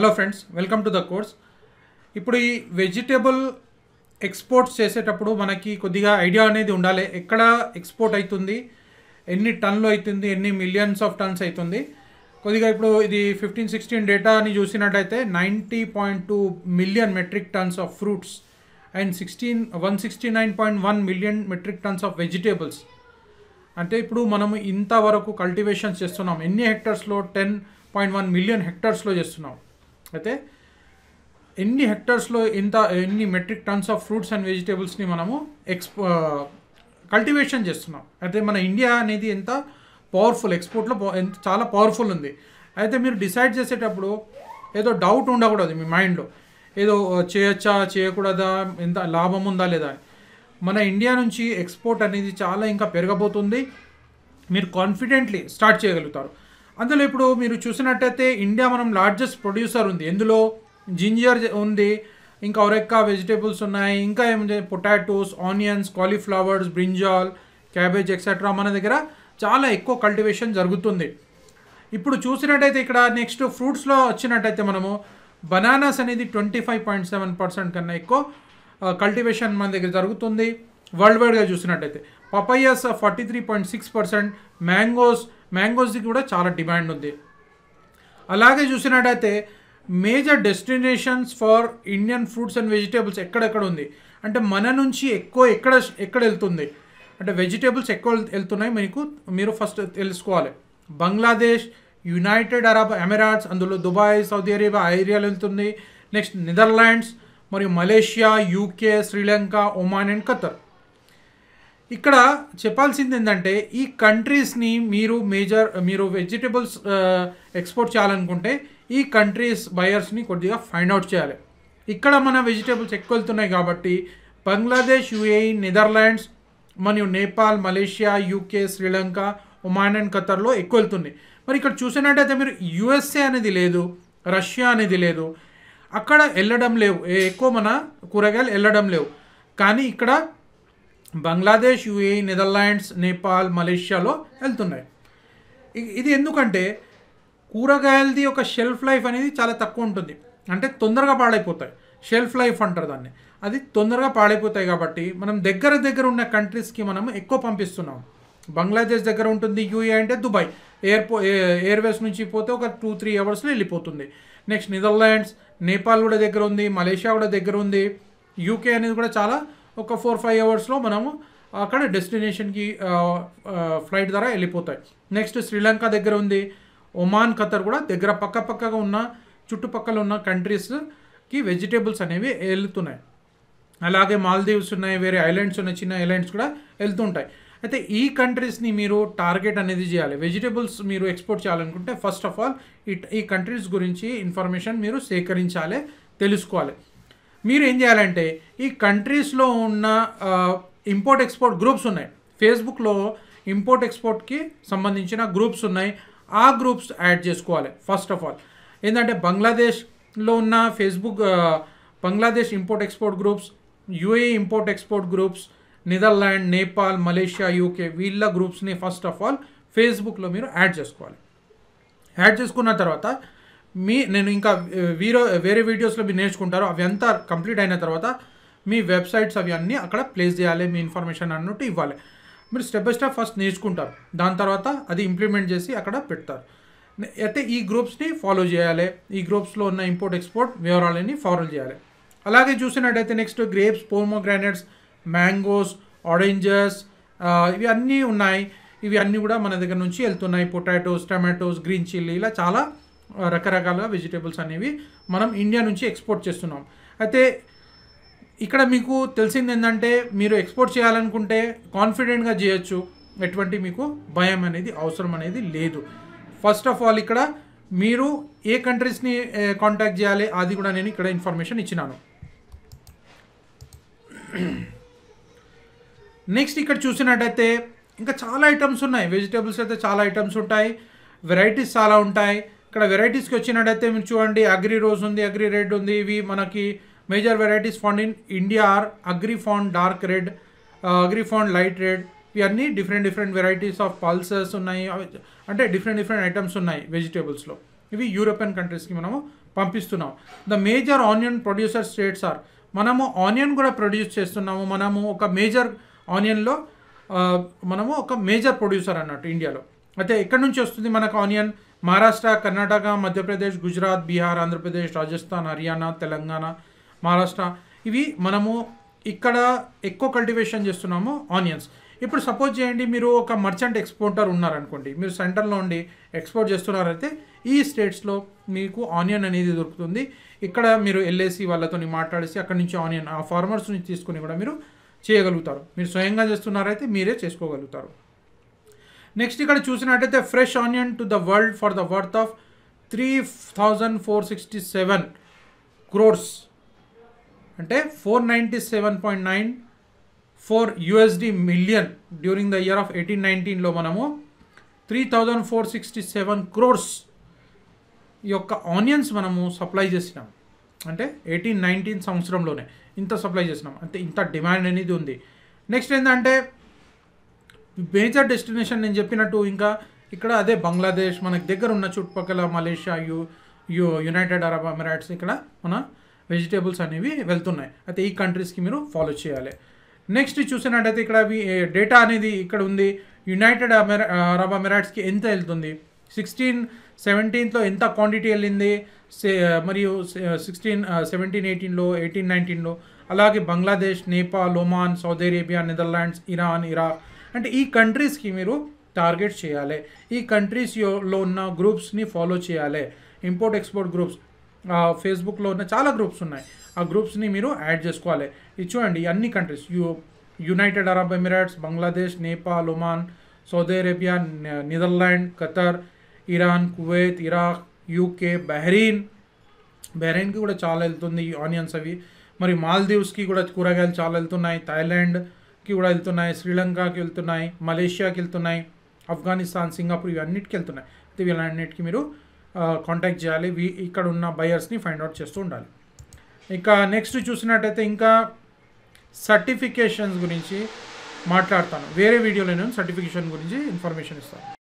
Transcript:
hello friends welcome to the course ఇప్పుడు ఈ vegetable exports చేసేటప్పుడు మనకి కొద్దిగా ఐడియా అనేది ఉండాలి ఎక్కడ ఎక్స్పోర్ట్ అవుతుంది ఎన్ని టన్లు అవుతుంది ఎన్ని మిలియన్స్ ఆఫ్ టన్స్ అవుతుంది కొద్దిగా ఇప్పుడు ఇది ఫిఫ్టీన్ సిక్స్టీన్ డేటాని చూసినట్టయితే ninety point two million metric tons of fruits and sixteen one sixty nine point one million metric tons of vegetables అంటే ఇప్పుడు మనం ఇంతవరకు కల్టివేషన్స్ చేస్తున్నాం ఎన్ని హెక్టర్స్లో టెన్ పాయింట్ వన్ మిలియన్ హెక్టర్స్లో చేస్తున్నాం అయితే ఎన్ని హెక్టర్స్లో ఇంత ఎన్ని metric tons of fruits and వెజిటేబుల్స్ని మనము ఎక్స్పో కల్టివేషన్ చేస్తున్నాం అయితే మన ఇండియా అనేది ఎంత పవర్ఫుల్ ఎక్స్పోర్ట్లో ఎంత చాలా పవర్ఫుల్ ఉంది అయితే మీరు డిసైడ్ చేసేటప్పుడు ఏదో డౌట్ ఉండకూడదు మీ మైండ్లో ఏదో చేయొచ్చా చేయకూడదా ఎంత లాభం ఉందా లేదా మన ఇండియా నుంచి ఎక్స్పోర్ట్ అనేది చాలా ఇంకా పెరగబోతుంది మీరు కాన్ఫిడెంట్లీ స్టార్ట్ చేయగలుగుతారు అందులో ఇప్పుడు మీరు చూసినట్టయితే ఇండియా మనం లార్జెస్ట్ ప్రొడ్యూసర్ ఉంది ఎందులో జింజర్ ఉంది ఇంకా ఒరెక్క వెజిటేబుల్స్ ఉన్నాయి ఇంకా ఏం potatoes onions cauliflowers brinjal cabbage etcetera మన దగ్గర చాలా ఎక్కువ కల్టివేషన్ జరుగుతుంది ఇప్పుడు చూసినట్టయితే ఇక్కడ నెక్స్ట్ ఫ్రూట్స్లో వచ్చినట్టయితే మనము బనానాస్ అనేది twenty five point seven percent కన్నా ఎక్కువ కల్టివేషన్ uh, మన దగ్గర జరుగుతుంది వరల్డ్ వైడ్గా చూసినట్టయితే papayas forty three point six percent mangoes మ్యాంగోస్ది కూడా చాలా డిమాండ్ ఉంది అలాగే చూసినట్టయితే major destinations for Indian fruits and vegetables ఎక్కడెక్కడ ఉంది అంటే మన నుంచి ఎక్కువ ఎక్కడ ఎక్కడ వెళ్తుంది అంటే వెజిటేబుల్స్ ఎక్కువ వెళ్తున్నాయి మీకు మీరు ఫస్ట్ తెలుసుకోవాలి బంగ్లాదేశ్ యునైటెడ్ అరబ్ ఎమిరాట్స్ అందులో దుబాయ్ సౌదీ అరేబియా ఐరియాలు వెళ్తుంది నెక్స్ట్ నెదర్లాండ్స్ మరియు Malaysia UK Sri Lanka Oman and Qatar ఇక్కడ చెప్పాల్సింది ఏంటంటే ఈ కంట్రీస్ని మీరు మేజర్ మీరు వెజిటేబుల్స్ ఎక్స్పోర్ట్ చేయాలనుకుంటే ఈ కంట్రీస్ బయర్స్ని కొద్దిగా ఫైండ్ అవుట్ చేయాలి ఇక్కడ మన వెజిటేబుల్స్ ఎక్కువ వెళ్తున్నాయి కాబట్టి బంగ్లాదేశ్ యుఏఈ నెదర్లాండ్స్ మరియు Nepal Malaysia UK Sri Lanka Oman and ఖతర్లో ఎక్కువ వెళ్తుంది మరి ఇక్కడ చూసినట్టయితే మీరు యుఎస్ఏ అనేది లేదు రష్యా అనేది లేదు అక్కడ వెళ్ళడం లేవు ఎక్కువ మన కూరగాయలు వెళ్ళడం లేవు కానీ ఇక్కడ బంగ్లాదేశ్ యూఏ నెదర్లాండ్స్ నేపాల్ మలేషియాలో వెళ్తున్నాయి ఇది ఎందుకంటే కూరగాయలది ఒక షెల్ఫ్ లైఫ్ అనేది చాలా తక్కువ ఉంటుంది అంటే తొందరగా పాడైపోతాయి షెల్ఫ్ లైఫ్ అంటారు దాన్ని అది తొందరగా పాడైపోతాయి కాబట్టి మనం దగ్గర దగ్గర ఉన్న కంట్రీస్కి మనం ఎక్కువ పంపిస్తున్నాం బంగ్లాదేశ్ దగ్గర ఉంటుంది యూఏ అంటే దుబాయ్ ఎయిర్పో ఎయిర్వేస్ నుంచి పోతే ఒక టూ త్రీ అవర్స్లో వెళ్ళిపోతుంది నెక్స్ట్ నెదర్లాండ్స్ నేపాల్ కూడా దగ్గర ఉంది మలేషియా కూడా దగ్గర ఉంది యూకే అనేది కూడా చాలా ఒక ఫోర్ ఫైవ్ అవర్స్లో మనము అక్కడ డెస్టినేషన్కి ఫ్లైట్ ద్వారా వెళ్ళిపోతాయి నెక్స్ట్ శ్రీలంక దగ్గర ఉంది ఒమాన్ ఖతర్ కూడా దగ్గర పక్క పక్కగా ఉన్న చుట్టుపక్కల ఉన్న కంట్రీస్కి వెజిటేబుల్స్ అనేవి వెళ్తున్నాయి అలాగే మాల్దీవ్స్ ఉన్నాయి వేరే ఐలాండ్స్ ఉన్నాయి చిన్న ఐలాండ్స్ కూడా వెళ్తుంటాయి అయితే ఈ కంట్రీస్ని మీరు టార్గెట్ అనేది చేయాలి వెజిటేబుల్స్ మీరు ఎక్స్పోర్ట్ చేయాలనుకుంటే ఫస్ట్ ఆఫ్ ఆల్ ఈ కంట్రీస్ గురించి ఇన్ఫర్మేషన్ మీరు సేకరించాలి తెలుసుకోవాలి మీరు ఏం చేయాలంటే ఈ కంట్రీస్లో ఉన్న ఇంపోర్ట్ ఎక్స్పోర్ట్ గ్రూప్స్ ఉన్నాయి ఫేస్బుక్లో ఇంపోర్ట్ ఎక్స్పోర్ట్కి సంబంధించిన గ్రూప్స్ ఉన్నాయి ఆ గ్రూప్స్ యాడ్ చేసుకోవాలి ఫస్ట్ ఆఫ్ ఆల్ ఏంటంటే బంగ్లాదేశ్లో ఉన్న Facebook Bangladesh import export groups UAE import export groups Netherland Nepal Malaysia UK వీళ్ళ గ్రూప్స్ని ఫస్ట్ ఆఫ్ ఆల్ ఫేస్బుక్లో మీరు యాడ్ చేసుకోవాలి యాడ్ చేసుకున్న తర్వాత మీ నేను ఇంకా వీరో వేరే వీడియోస్లో మీరు నేర్చుకుంటారో అవి అంతా కంప్లీట్ అయిన తర్వాత మీ వెబ్సైట్స్ అవి అన్నీ అక్కడ ప్లేస్ చేయాలి మీ ఇన్ఫర్మేషన్ అన్నట్టు ఇవ్వాలి మీరు స్టెప్ బై స్టెప్ ఫస్ట్ నేర్చుకుంటారు దాని తర్వాత అది ఇంప్లిమెంట్ చేసి అక్కడ పెడతారు అయితే ఈ గ్రూప్స్ని ఫాలో చేయాలి ఈ గ్రూప్స్లో ఉన్న ఇంపోర్ట్ ఎక్స్పోర్ట్ వివరాలని ఫాలో చేయాలి అలాగే చూసినట్టయితే next grapes pomegranates mangoes oranges ఇవి అన్నీ ఉన్నాయి ఇవి అన్నీ కూడా మన దగ్గర నుంచి వెళ్తున్నాయి పొటాటోస్ టమాటోస్ గ్రీన్ చిల్లీ ఇలా చాలా రకరకాలుగా వెజిటేబుల్స్ అనేవి మనం ఇండియా నుంచి ఎక్స్పోర్ట్ చేస్తున్నాం అయితే ఇక్కడ మీకు తెలిసింది ఏంటంటే మీరు ఎక్స్పోర్ట్ చేయాలనుకుంటే కాన్ఫిడెంట్గా చేయొచ్చు ఎటువంటి మీకు భయం అనేది అవసరం అనేది లేదు ఫస్ట్ ఆఫ్ ఆల్ ఇక్కడ మీరు ఏ కంట్రీస్ని కాంటాక్ట్ చేయాలి అది కూడా నేను ఇక్కడ ఇన్ఫర్మేషన్ ఇచ్చినాను నెక్స్ట్ ఇక్కడ చూసినట్టయితే ఇంకా చాలా ఐటమ్స్ ఉన్నాయి వెజిటేబుల్స్ అయితే చాలా ఐటమ్స్ ఉంటాయి వెరైటీస్ చాలా ఉంటాయి ఇక్కడ వెరైటీస్కి వచ్చినట్టయితే మీరు చూడండి అగ్రి రోజ్ ఉంది అగ్రి రెడ్ ఉంది ఇవి మనకి major varieties found in India are agrifound dark red agrifound light red ఇవన్నీ different different varieties of pulses ఉన్నాయి అంటే డిఫరెంట్ డిఫరెంట్ ఐటమ్స్ ఉన్నాయి వెజిటేబుల్స్లో ఇవి యూరోపియన్ కంట్రీస్కి మనము పంపిస్తున్నాం the major onion producer states are మనము ఆనియన్ కూడా ప్రొడ్యూస్ చేస్తున్నాము మనము ఒక మేజర్ ఆనియన్లో uh, మనము ఒక మేజర్ ప్రొడ్యూసర్ అన్నట్టు ఇండియాలో అయితే ఎక్కడి నుంచి వస్తుంది మనకు ఆనియన్ మహారాష్ట్ర కర్ణాటక మధ్యప్రదేశ్ గుజరాత్ బీహార్ ఆంధ్రప్రదేశ్ రాజస్థాన్ హర్యానా తెలంగాణ మహారాష్ట్ర ఇవి మనము ఇక్కడ ఎక్కువ కల్టివేషన్ చేస్తున్నాము ఆనియన్స్ ఇప్పుడు సపోజ్ చేయండి మీరు ఒక మర్చెంట్ ఎక్స్పోర్టర్ ఉన్నారనుకోండి మీరు సెంటర్లో ఉండి ఎక్స్పోర్ట్ చేస్తున్నారైతే ఈ స్టేట్స్లో మీకు ఆనియన్ అనేది దొరుకుతుంది ఇక్కడ మీరు ఎల్ఏసి వాళ్ళతో మాట్లాడేసి అక్కడి నుంచి ఆనియన్ ఆ ఫార్మర్స్ నుంచి తీసుకుని కూడా మీరు చేయగలుగుతారు మీరు స్వయంగా చేస్తున్నారైతే మీరే చేసుకోగలుగుతారు నెక్స్ట్ ఇక్కడ చూసినట్టయితే fresh onion to the world for the worth of three thousand four sixty seven crores అంటే four ninety seven point nine four USD million during the year of eighteen నైన్టీన్లో మనము three thousand four sixty seven crores యొక్క onions మనము supply చేసినాం అంటే eighteen nineteen సంవత్సరంలోనే ఇంత supply చేసినాం అంటే ఇంత డిమాండ్ అనేది ఉంది నెక్స్ట్ ఏంటంటే మేజర్ డెస్టినేషన్ నేను చెప్పినట్టు ఇంకా ఇక్కడ అదే బంగ్లాదేశ్ మనకు దగ్గర ఉన్న చుట్టుపక్కల Malaysia U U United Arab Emirates ఇక్కడ మన వెజిటేబుల్స్ అనేవి వెళ్తున్నాయి అయితే ఈ కంట్రీస్కి మీరు ఫాలో చేయాలి నెక్స్ట్ చూసినట్టయితే ఇక్కడ డేటా అనేది ఇక్కడ ఉంది యునైటెడ్ అమెరా అరబ్ ఎమిరేట్స్కి ఎంత వెళ్తుంది సిక్స్టీన్ సెవెంటీన్త్లో ఎంత క్వాంటిటీ వెళ్ళింది మరియు సిక్స్టీన్ సెవెంటీన్ ఎయిటీన్లో ఎయిటీన్ నైన్టీన్లో అలాగే Bangladesh Nepal Oman Saudi Arabia Netherlands Iran Iraq అంటే ఈ కంట్రీస్కి మీరు టార్గెట్ చేయాలి ఈ కంట్రీస్ లో ఉన్న గ్రూప్స్ని ఫాలో చేయాలి ఇంపోర్ట్ ఎక్స్పోర్ట్ గ్రూప్స్ ఫేస్బుక్లో ఉన్న చాలా గ్రూప్స్ ఉన్నాయి ఆ గ్రూప్స్ని మీరు యాడ్ చేసుకోవాలి ఇది చూడండి అన్ని countries U United Arab Emirates Bangladesh Nepal Oman Saudi Arabia Netherland Qatar Iran Kuwait Iraq UK Bahrain బహ్రీన్కి కూడా చాలా వెళ్తుంది ఆనియన్స్ అవి మరి మాల్దీవ్స్కి కూడా కూరగాయలు చాలా వెళ్తున్నాయి థాయిలాండ్ కి కూడా వెళ్తున్నాయి శ్రీలంకకి వెళ్తున్నాయి మలేషియాకి వెళ్తున్నాయి ఆఫ్ఘనిస్తాన్ సింగపూర్ ఇవన్నిటికి వెళ్తున్నాయి అయితే వీళ్ళన్నిటికీ మీరు కాంటాక్ట్ చేయాలి వీ ఇక్కడ ఉన్న బయర్స్ని ఫైండ్ అవుట్ చేస్తూ ఉండాలి ఇక నెక్స్ట్ చూసినట్టయితే ఇంకా సర్టిఫికేషన్స్ గురించి మాట్లాడతాను వేరే వీడియోలో నేను సర్టిఫికేషన్ గురించి ఇన్ఫర్మేషన్ ఇస్తాను